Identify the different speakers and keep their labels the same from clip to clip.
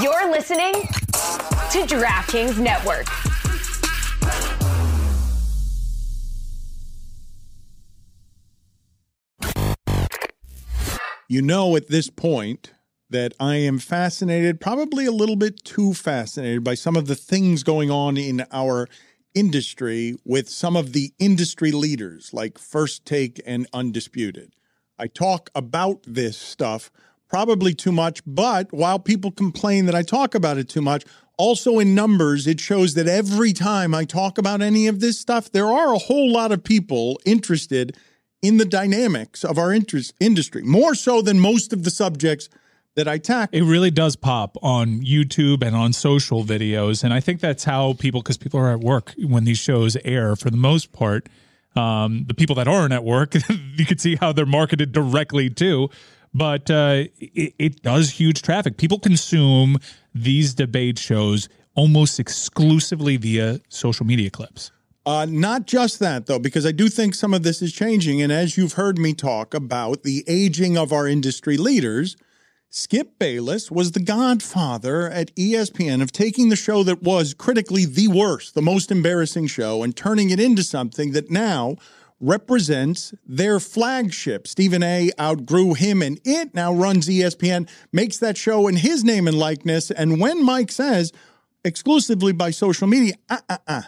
Speaker 1: You're listening to DraftKings Network. You know, at this point, that I am fascinated, probably a little bit too fascinated by some of the things going on in our industry with some of the industry leaders like First Take and Undisputed. I talk about this stuff probably too much. But while people complain that I talk about it too much, also in numbers, it shows that every time I talk about any of this stuff, there are a whole lot of people interested in the dynamics of our interest industry, more so than most of the subjects that I
Speaker 2: tackle. It really does pop on YouTube and on social videos. And I think that's how people, because people are at work when these shows air for the most part. Um, the people that aren't at work, you can see how they're marketed directly to but uh, it, it does huge traffic. People consume these debate shows almost exclusively via social media clips.
Speaker 1: Uh, not just that, though, because I do think some of this is changing. And as you've heard me talk about the aging of our industry leaders, Skip Bayless was the godfather at ESPN of taking the show that was critically the worst, the most embarrassing show, and turning it into something that now represents their flagship. Stephen A. outgrew him and it now runs ESPN, makes that show in his name and likeness. And when Mike says, exclusively by social media, uh uh uh,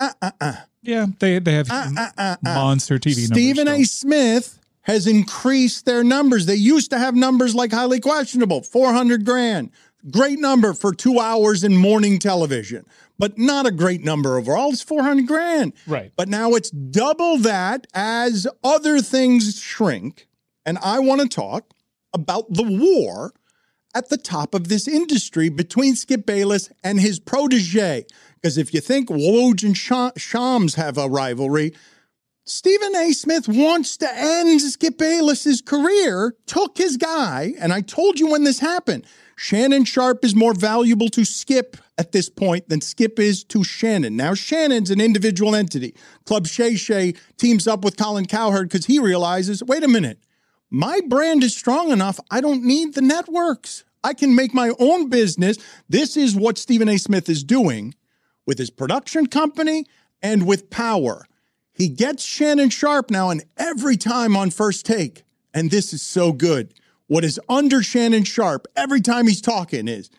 Speaker 1: uh uh uh. Yeah,
Speaker 2: they, they have uh, uh, uh, uh. monster TV Stephen A.
Speaker 1: Smith has increased their numbers. They used to have numbers like highly questionable 400 grand, Great number for two hours in morning television, but not a great number overall. It's 400 grand. Right. But now it's double that as other things shrink. And I want to talk about the war at the top of this industry between Skip Bayless and his protege. Because if you think Woj and Shams have a rivalry, Stephen A. Smith wants to end Skip Bayless's career, took his guy, and I told you when this happened. Shannon Sharp is more valuable to Skip at this point than Skip is to Shannon. Now, Shannon's an individual entity. Club Shay Shay teams up with Colin Cowherd because he realizes wait a minute, my brand is strong enough. I don't need the networks. I can make my own business. This is what Stephen A. Smith is doing with his production company and with power. He gets Shannon Sharp now, and every time on first take. And this is so good. What is under Shannon Sharp every time he's talking is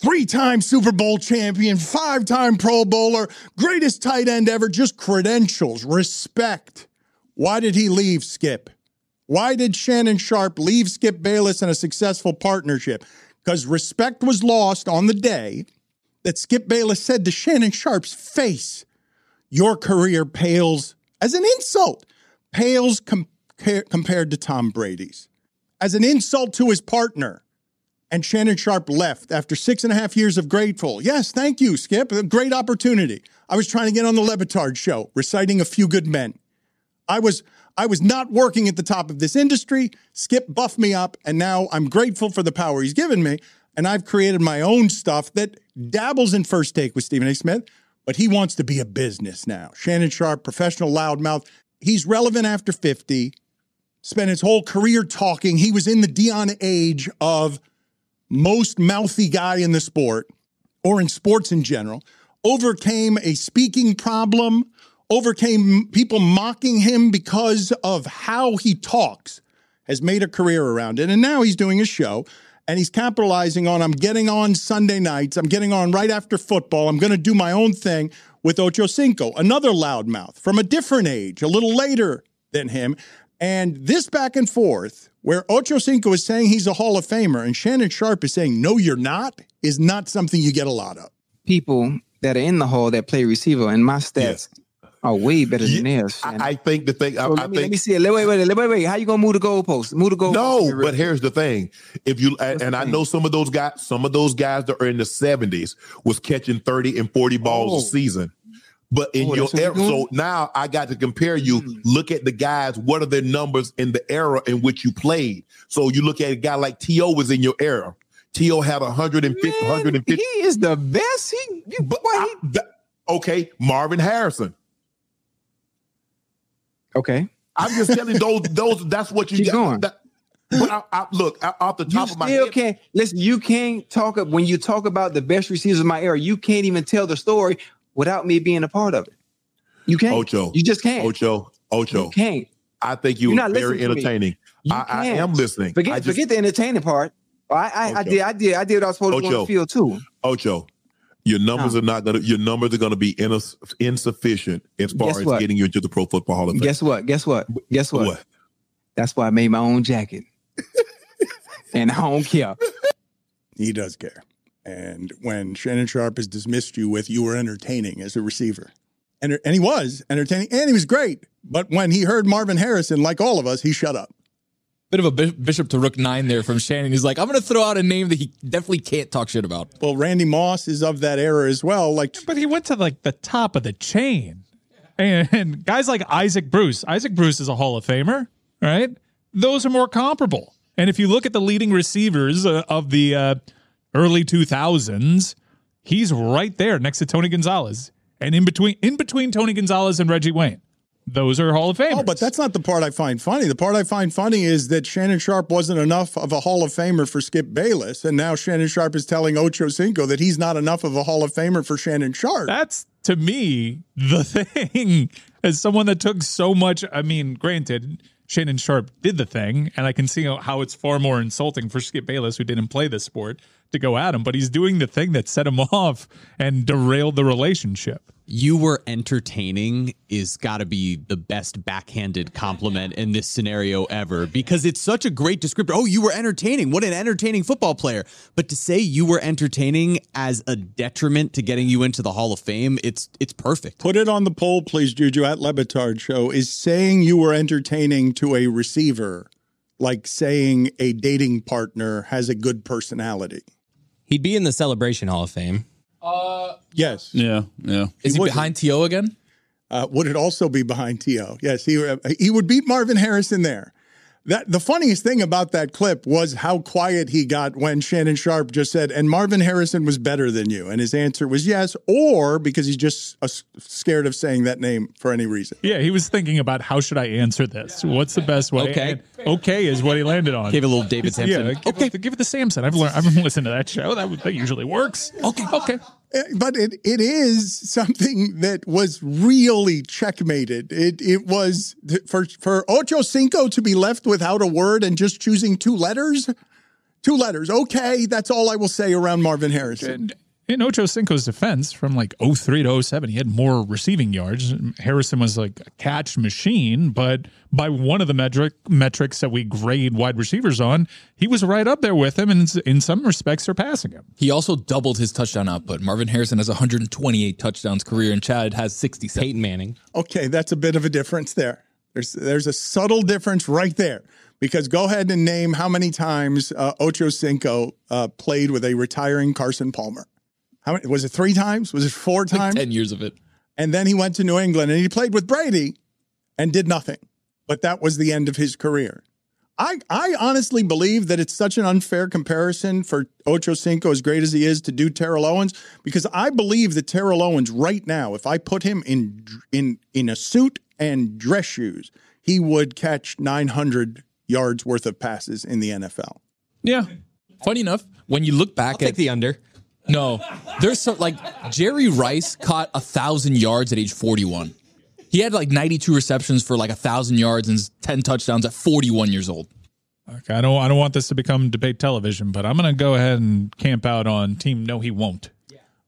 Speaker 1: three time Super Bowl champion, five time Pro Bowler, greatest tight end ever, just credentials, respect. Why did he leave Skip? Why did Shannon Sharp leave Skip Bayless in a successful partnership? Because respect was lost on the day that Skip Bayless said to Shannon Sharp's face, Your career pales as an insult, pales com- compared to Tom Brady's as an insult to his partner. And Shannon Sharp left after six and a half years of Grateful. Yes, thank you, Skip. A great opportunity. I was trying to get on the Levitard show, reciting A Few Good Men. I was I was not working at the top of this industry. Skip buffed me up, and now I'm grateful for the power he's given me. And I've created my own stuff that dabbles in first take with Stephen A. Smith, but he wants to be a business now. Shannon Sharp, professional loudmouth. He's relevant after 50 spent his whole career talking. He was in the Dion age of most mouthy guy in the sport or in sports in general. Overcame a speaking problem, overcame people mocking him because of how he talks, has made a career around it. And now he's doing a show and he's capitalizing on I'm getting on Sunday nights, I'm getting on right after football, I'm going to do my own thing with Ocho Cinco, another loudmouth from a different age, a little later than him. And this back and forth, where Ocho Cinco is saying he's a Hall of Famer and Shannon Sharp is saying, no, you're not, is not something you get a lot of. People that are in the hall that play receiver, and my stats yes. are way better than yeah, theirs. I, I, think the thing. so I let, me, think, let me see it. Wait, wait, wait, wait, wait. How you gonna move the goalpost? Move the goalpost. No, but here's the thing. If you What's and I thing? know some of those guys, some of those guys that are in the 70s was catching 30 and 40 balls oh. a season. But in oh, your era, so now I got to compare you. Mm. Look at the guys. What are their numbers in the era in which you played? So you look at a guy like T.O. was in your era. T.O. had 150, Man, 150. He is the best. He, you, but boy, I, okay, Marvin Harrison. Okay, I'm just telling those those. That's what you Keep got. That, but I, I, look I, off the top you of my still head. Can't, listen, you can't talk when you talk about the best receivers of my era. You can't even tell the story without me being a part of it. You can't. Ocho. You just can't. Ocho. Ocho. You can't. I think you are very entertaining. I, I, am listening. Forget, just, forget the entertaining part. I, I, I, did. I did. I did what I was supposed Ocho. to feel too. Ocho, your numbers no. are not gonna. Your numbers are gonna be in, insufficient as far as getting you into the Pro Football Hall of Fame. Guess what? Guess what? Guess what? what? That's why I made my own jacket, and I don't care. He does care. And when Shannon Sharp has dismissed you with, you were entertaining as a receiver. And, and he was entertaining and he was great. But when he heard Marvin Harrison, like all of us, he shut up.
Speaker 2: Bit of a bishop to rook nine there from Shannon. He's like, I'm going to throw out a name that
Speaker 1: he definitely can't talk shit about. Well, Randy Moss is of that era as well. Like, but he went to like the top of the chain,
Speaker 2: and guys like Isaac Bruce. Isaac Bruce is a Hall of Famer, right? Those are more comparable. And if you look at the leading receivers uh, of the uh, early 2000s, he's right there next to Tony Gonzalez and in between in between Tony Gonzalez and Reggie Wayne. Those are Hall
Speaker 1: of Famers. Oh, but that's not the part I find funny. The part I find funny is that Shannon Sharp wasn't enough of a Hall of Famer for Skip Bayless, and now Shannon Sharp is telling Ocho Cinco that he's not enough of a Hall of Famer for Shannon Sharp. That's to
Speaker 2: me the thing. As someone that took so much, I mean, granted, Shannon Sharp did the thing, and I can see how it's far more insulting for Skip Bayless, who didn't play this sport, to go at him, but he's doing the thing that set him off and derailed the relationship. You were entertaining is got to be the best backhanded compliment in this scenario ever because it's such a great descriptor. Oh, you were entertaining. What an entertaining football player. But to say you were entertaining as a detriment to getting you into the Hall of Fame, it's
Speaker 1: it's perfect. Put it on the poll, please, Juju, at Lebitard Show. Is saying you were entertaining to a receiver like saying a dating partner has a good personality? He'd be in the Celebration Hall of Fame. Uh, yes. Yeah. Yeah. Is he, he behind T.O. again? Uh, would it also be behind T.O.? Yes, he he would beat Marvin Harrison there. That the funniest thing about that clip was how quiet he got when Shannon Sharp just said, "And Marvin Harrison was better than you," and his answer was yes, or because he's just uh, scared of saying that name for any reason.
Speaker 2: Yeah, he was thinking about how should I answer this? What's the best way? Okay, and okay is what he landed on. Gave a little David Samson. Yeah, give okay, it, give it to Samson. I've learned. I've listened to that show. That, that usually works. Okay,
Speaker 1: okay but it, it is something that was really checkmated. It it was for for Ocho Cinco to be left without a word and just choosing two letters. Two letters. Okay, that's all I will say around Marvin Harrison
Speaker 2: in Ocho Cinco's defense, from like 03 to 07, he had more receiving yards. Harrison was like a catch machine, but by one of the metric metrics that we grade wide receivers on, he was right up there with him and in some respects surpassing him. He also doubled his touchdown output. Marvin Harrison has 128 touchdowns career
Speaker 1: and Chad has 67. Peyton Manning. Okay, that's a bit of a difference there. There's there's a subtle difference right there because go ahead and name how many times uh, Ocho Cinco uh, played with a retiring Carson Palmer. How many, was it three times? Was it four times? Like 10 years of it. And then he went to New England and he played with Brady and did nothing. But that was the end of his career. I, I honestly believe that it's such an unfair comparison for Ocho Cinco, as great as he is, to do Terrell Owens because I believe that Terrell Owens right now, if I put him in in in a suit and dress shoes, he would catch 900 yards worth of passes in the NFL.
Speaker 2: Yeah, funny enough, when you look back I'll at the under, no, there's some, like Jerry Rice caught a thousand yards at age 41. He had like 92 receptions for like a thousand yards and 10 touchdowns at 41 years old. Okay, I don't I don't want this to become debate television, but I'm going to go ahead and camp out on team. No, he won't.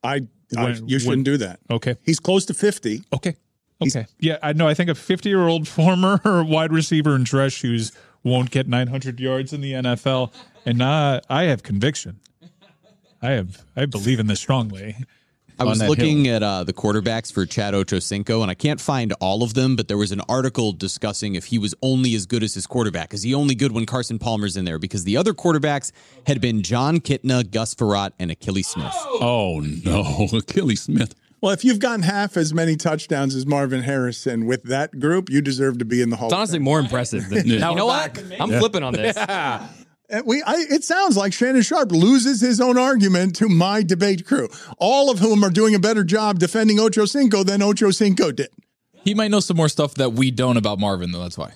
Speaker 2: I, I you shouldn't do that. Okay. He's close to fifty. Okay. Okay. yeah, I know. I think a 50 year old former wide receiver in dress shoes won't get 900 yards in the NFL. And I, I have conviction. I have I believe in this strongly. I was looking hill. at uh, the quarterbacks
Speaker 1: for Chad Ochocinco, and I can't find all of them, but there was an article discussing if he was only as good as his quarterback. Is he only good when Carson Palmer's in there? Because the other quarterbacks had been John Kitna, Gus Ferrat, and Achilles Smith. Oh, no. Achilles Smith. Well, if you've gotten half as many touchdowns as Marvin Harrison with that group, you deserve to be in the Hall. It's honestly more impressive. Than, You know what? I'm yeah. flipping on this. Yeah we I, it sounds like Shannon Sharp loses his own argument to my debate crew, all of whom are doing a better job defending Ocho Cinco than Ocho Cinco did. He might know some more stuff that we don't about Marvin, though. That's why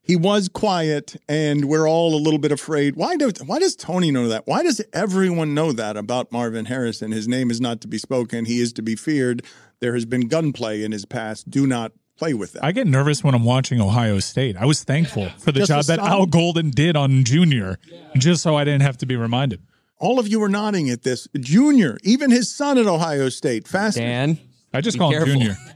Speaker 1: he was quiet, and we're all a little bit afraid. Why do why does Tony know that? Why does everyone know that about Marvin Harrison? His name is not to be spoken; he is to be feared. There has been gunplay in his past. Do not play with that.
Speaker 2: I get nervous when I'm watching Ohio State. I was thankful for the just job that Al Golden
Speaker 1: did on Junior, just
Speaker 2: so I didn't have to be reminded.
Speaker 1: All of you were nodding at this. Junior, even his son at Ohio State, fast. Dan, I just call careful. him Junior.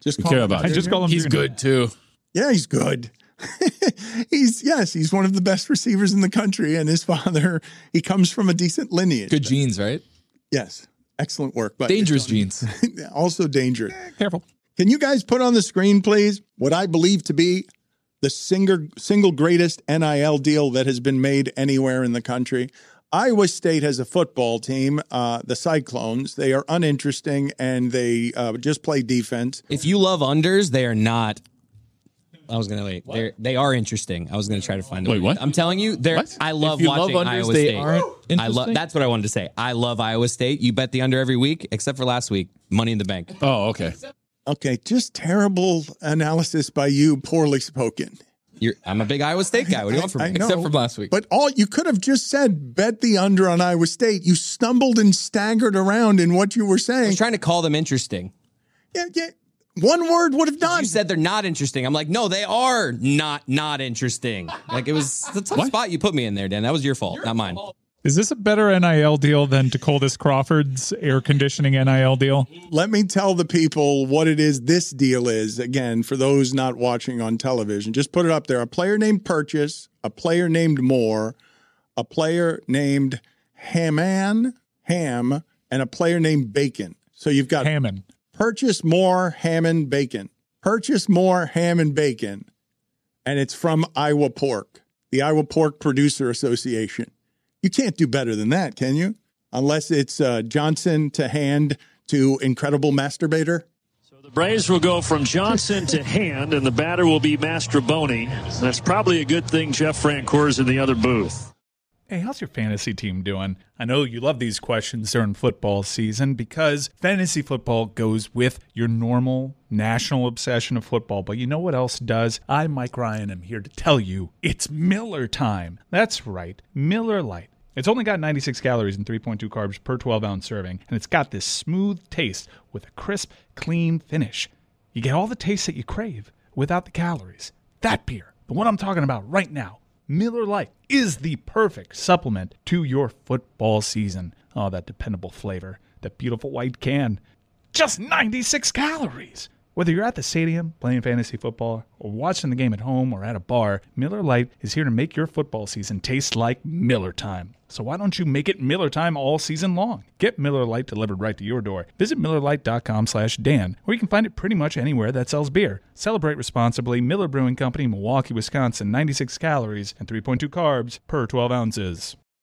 Speaker 1: Just call care him, about. I just call him. He's junior. good too. Yeah, he's good. he's yes, he's one of the best receivers in the country, and his father he comes from a decent lineage. Good genes, right? Yes, excellent work. But dangerous genes. also dangerous. Careful. Can you guys put on the screen, please, what I believe to be the single greatest NIL deal that has been made anywhere in the country? Iowa State has a football team, uh, the Cyclones. They are uninteresting and they uh, just play defense.
Speaker 2: If you love unders, they are not. I was gonna wait. They're, they are interesting. I was gonna try to find. A wait, what? I'm telling you, they're. What? I love watching love unders, Iowa State. I love. That's what I wanted to say. I love Iowa State. You bet the under every week, except for last week, Money in the Bank. Oh, okay.
Speaker 1: Okay, just terrible analysis by you, poorly spoken. You're, I'm a big Iowa State guy. What do you want from me? Know, Except from last week. But all you could have just said bet the under on Iowa State. You stumbled and staggered around in what you were saying. I was trying to call them interesting.
Speaker 2: Yeah, yeah. One word would have done. You said they're not interesting. I'm like, no, they are not not interesting. Like it was the tough what? spot you put me in there, Dan. That was your fault, your not mine. Fault. Is this a better NIL deal than DeColdis Crawford's air conditioning NIL deal?
Speaker 1: Let me tell the people what it is this deal is. Again, for those not watching on television, just put it up there. A player named Purchase, a player named Moore, a player named Haman, Ham, and a player named Bacon. So you've got Hammond. Purchase Moore, Hammond, Bacon. Purchase Moore, Hammond, Bacon. And it's from Iowa Pork, the Iowa Pork Producer Association. You can't do better than that, can you? Unless it's uh, Johnson to hand to incredible masturbator.
Speaker 2: So The Braves will go from Johnson to Hand, and the batter will be Mastroboni. That's probably a good thing Jeff Francoeur is in the other booth. Hey, how's your fantasy team doing? I know you love these questions during football season because fantasy football goes with your normal national obsession of football. But you know what else does? I, Mike Ryan, am here to tell you it's Miller time. That's right, Miller Lite. It's only got 96 calories and 3.2 carbs per 12 ounce serving, and it's got this smooth taste with a crisp, clean finish. You get all the taste that you crave without the calories. That beer, the one I'm talking about right now Miller Lite is the perfect supplement to your football season. Oh, that dependable flavor, that beautiful white can. Just 96 calories. Whether you're at the stadium, playing fantasy football, or watching the game at home or at a bar, Miller Lite is here to make your football season taste like Miller time. So why don't you make it Miller time all season long? Get Miller Lite delivered right to your door. Visit MillerLite.com slash Dan, or you can find it pretty much anywhere that sells beer. Celebrate responsibly. Miller Brewing Company, Milwaukee, Wisconsin, 96 calories and 3.2 carbs per 12 ounces.